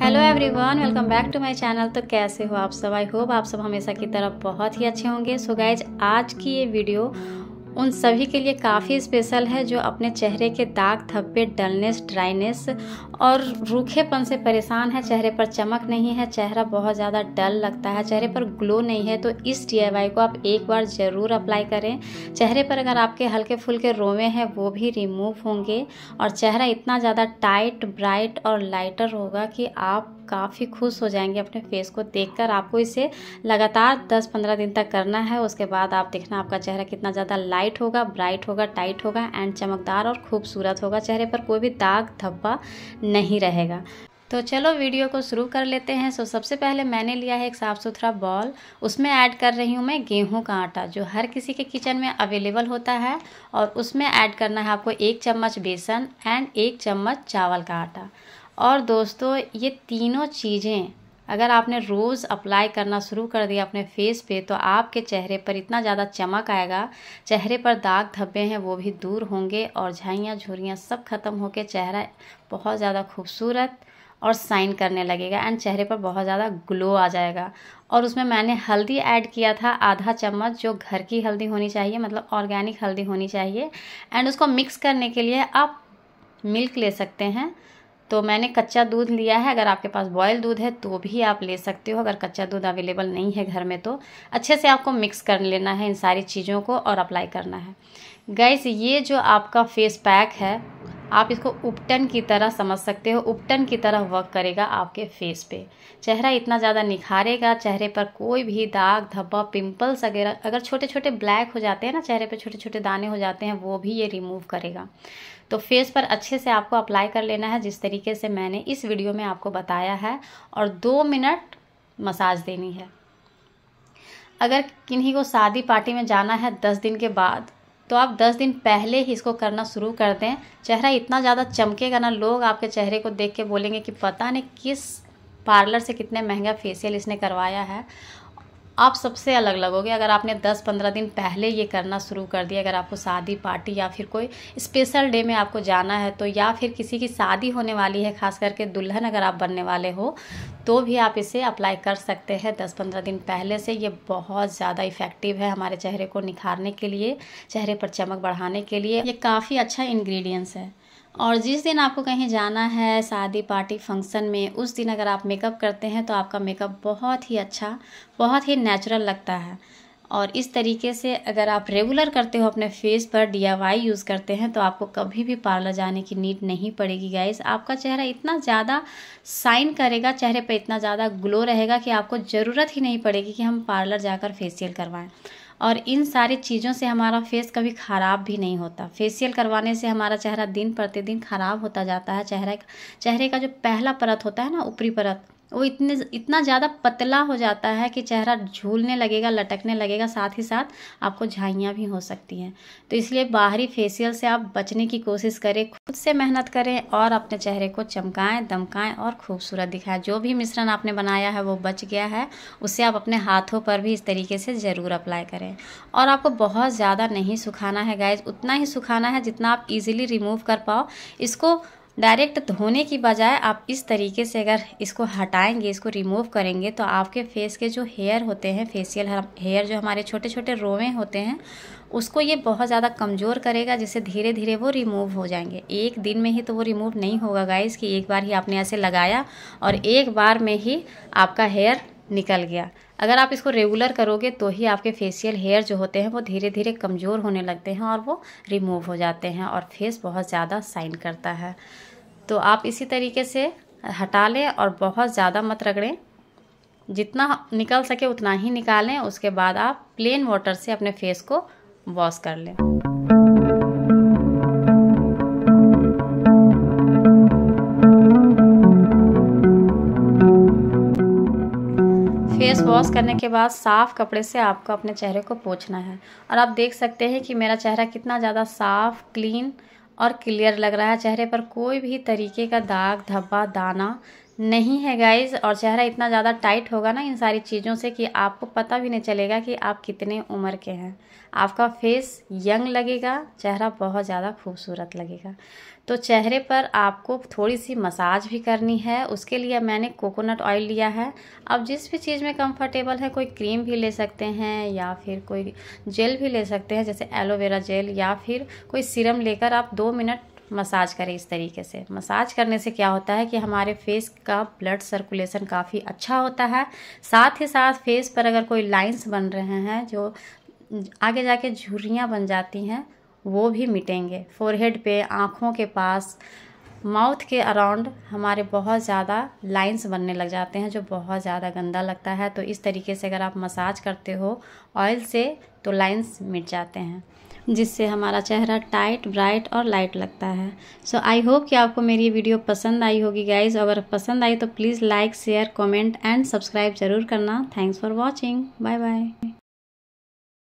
hello everyone welcome back to my channel तो कैसे हो आप सब आई होप आप सब हमेशा की तरह बहुत ही अच्छे होंगे सो so गाइज आज की ये वीडियो उन सभी के लिए काफ़ी स्पेशल है जो अपने चेहरे के दाग धब्बे डलनेस ड्राइनेस और रूखेपन से परेशान है चेहरे पर चमक नहीं है चेहरा बहुत ज़्यादा डल लगता है चेहरे पर ग्लो नहीं है तो इस डी को आप एक बार ज़रूर अप्लाई करें चेहरे पर अगर आपके हल्के फुलके रोवे हैं वो भी रिमूव होंगे और चेहरा इतना ज़्यादा टाइट ब्राइट और लाइटर होगा कि आप काफ़ी खुश हो जाएंगे अपने फेस को देखकर आपको इसे लगातार 10-15 दिन तक करना है उसके बाद आप देखना आपका चेहरा कितना ज़्यादा लाइट होगा ब्राइट होगा टाइट होगा एंड चमकदार और खूबसूरत होगा चेहरे पर कोई भी दाग धब्बा नहीं रहेगा तो चलो वीडियो को शुरू कर लेते हैं सो सबसे पहले मैंने लिया है एक साफ़ सुथरा बॉल उसमें ऐड कर रही हूँ मैं गेहूं का आटा जो हर किसी के किचन में अवेलेबल होता है और उसमें ऐड करना है आपको एक चम्मच बेसन एंड एक चम्मच चावल का आटा और दोस्तों ये तीनों चीज़ें अगर आपने रोज़ अप्लाई करना शुरू कर दिया अपने फेस पे तो आपके चेहरे पर इतना ज़्यादा चमक आएगा चेहरे पर दाग धब्बे हैं वो भी दूर होंगे और झाइयाँ झुरियाँ सब ख़त्म होकर चेहरा बहुत ज़्यादा खूबसूरत और साइन करने लगेगा एंड चेहरे पर बहुत ज़्यादा ग्लो आ जाएगा और उसमें मैंने हल्दी ऐड किया था आधा चम्मच जो घर की हल्दी होनी चाहिए मतलब ऑर्गेनिक हल्दी होनी चाहिए एंड उसको मिक्स करने के लिए आप मिल्क ले सकते हैं तो मैंने कच्चा दूध लिया है अगर आपके पास बॉयल दूध है तो भी आप ले सकते हो अगर कच्चा दूध अवेलेबल नहीं है घर में तो अच्छे से आपको मिक्स कर लेना है इन सारी चीज़ों को और अप्लाई करना है गैस ये जो आपका फेस पैक है आप इसको उपटन की तरह समझ सकते हो उपटन की तरह वर्क करेगा आपके फेस पे चेहरा इतना ज़्यादा निखारेगा चेहरे पर कोई भी दाग धब्बा पिंपल्स वगैरह अगर छोटे छोटे ब्लैक हो जाते हैं ना चेहरे पे छोटे छोटे दाने हो जाते हैं वो भी ये रिमूव करेगा तो फेस पर अच्छे से आपको अप्लाई कर लेना है जिस तरीके से मैंने इस वीडियो में आपको बताया है और दो मिनट मसाज देनी है अगर किन्हीं को शादी पार्टी में जाना है दस दिन के बाद तो आप 10 दिन पहले ही इसको करना शुरू कर दें चेहरा इतना ज़्यादा चमकेगा ना लोग आपके चेहरे को देख के बोलेंगे कि पता नहीं किस पार्लर से कितने महंगा फेसियल इसने करवाया है आप सबसे अलग लगोगे अगर आपने 10-15 दिन पहले ये करना शुरू कर दिया अगर आपको शादी पार्टी या फिर कोई स्पेशल डे में आपको जाना है तो या फिर किसी की शादी होने वाली है खास करके दुल्हन अगर आप बनने वाले हो तो भी आप इसे अप्लाई कर सकते हैं 10-15 दिन पहले से ये बहुत ज़्यादा इफ़ेक्टिव है हमारे चेहरे को निखारने के लिए चेहरे पर चमक बढ़ाने के लिए ये काफ़ी अच्छा इन्ग्रीडियंट्स है और जिस दिन आपको कहीं जाना है शादी पार्टी फंक्शन में उस दिन अगर आप मेकअप करते हैं तो आपका मेकअप बहुत ही अच्छा बहुत ही नेचुरल लगता है और इस तरीके से अगर आप रेगुलर करते हो अपने फेस पर डी यूज़ करते हैं तो आपको कभी भी पार्लर जाने की नीड नहीं पड़ेगी गाइस आपका चेहरा इतना ज़्यादा साइन करेगा चेहरे पर इतना ज़्यादा ग्लो रहेगा कि आपको ज़रूरत ही नहीं पड़ेगी कि हम पार्लर जाकर फेसियल करवाएं और इन सारी चीज़ों से हमारा फेस कभी ख़राब भी नहीं होता फेसियल करवाने से हमारा चेहरा दिन प्रतिदिन ख़राब होता जाता है चेहरा चेहरे का जो पहला परत होता है ना ऊपरी परत वो इतने इतना ज़्यादा पतला हो जाता है कि चेहरा झूलने लगेगा लटकने लगेगा साथ ही साथ आपको झाइयाँ भी हो सकती हैं तो इसलिए बाहरी फेशियल से आप बचने की कोशिश करें खुद से मेहनत करें और अपने चेहरे को चमकाएं दमकाएं और खूबसूरत दिखाएं जो भी मिश्रण आपने बनाया है वो बच गया है उसे आप अपने हाथों पर भी इस तरीके से ज़रूर अप्लाई करें और आपको बहुत ज़्यादा नहीं सुखाना है गैस उतना ही सुखाना है जितना आप ईजिली रिमूव कर पाओ इसको डायरेक्ट धोने की बजाय आप इस तरीके से अगर इसको हटाएंगे इसको रिमूव करेंगे तो आपके फेस के जो हेयर होते हैं फेसियल हेयर जो हमारे छोटे छोटे रोवें होते हैं उसको ये बहुत ज़्यादा कमज़ोर करेगा जिससे धीरे धीरे वो रिमूव हो जाएंगे एक दिन में ही तो वो रिमूव नहीं होगा गाइस कि एक बार ही आपने ऐसे लगाया और एक बार में ही आपका हेयर निकल गया अगर आप इसको रेगुलर करोगे तो ही आपके फेशियल हेयर जो होते हैं वो धीरे धीरे कमज़ोर होने लगते हैं और वो रिमूव हो जाते हैं और फेस बहुत ज़्यादा साइन करता है तो आप इसी तरीके से हटा लें और बहुत ज़्यादा मत रगड़ें जितना निकल सके उतना ही निकालें उसके बाद आप प्लेन वाटर से अपने फेस को वॉश कर लें वॉश करने के बाद साफ़ कपड़े से आपको अपने चेहरे को पोछना है और आप देख सकते हैं कि मेरा चेहरा कितना ज़्यादा साफ़ क्लीन और क्लियर लग रहा है चेहरे पर कोई भी तरीके का दाग धब्बा दाना नहीं है गाइज और चेहरा इतना ज़्यादा टाइट होगा ना इन सारी चीज़ों से कि आपको पता भी नहीं चलेगा कि आप कितने उम्र के हैं आपका फेस यंग लगेगा चेहरा बहुत ज़्यादा खूबसूरत लगेगा तो चेहरे पर आपको थोड़ी सी मसाज भी करनी है उसके लिए मैंने कोकोनट ऑयल लिया है आप जिस भी चीज़ में कंफर्टेबल है कोई क्रीम भी ले सकते हैं या फिर कोई जेल भी ले सकते हैं जैसे एलोवेरा जेल या फिर कोई सीरम लेकर आप दो मिनट मसाज करें इस तरीके से मसाज करने से क्या होता है कि हमारे फेस का ब्लड सर्कुलेशन काफ़ी अच्छा होता है साथ ही साथ फेस पर अगर कोई लाइंस बन रहे हैं जो आगे जाके झुर्रियाँ बन जाती हैं वो भी मिटेंगे फोरहेड पे आँखों के पास माउथ के अराउंड हमारे बहुत ज़्यादा लाइंस बनने लग जाते हैं जो बहुत ज़्यादा गंदा लगता है तो इस तरीके से अगर आप मसाज करते हो ऑयल से तो लाइंस मिट जाते हैं जिससे हमारा चेहरा टाइट ब्राइट और लाइट लगता है सो आई होप कि आपको मेरी वीडियो पसंद आई होगी गाइज अगर पसंद आई तो please like share comment and subscribe ज़रूर करना thanks for watching bye bye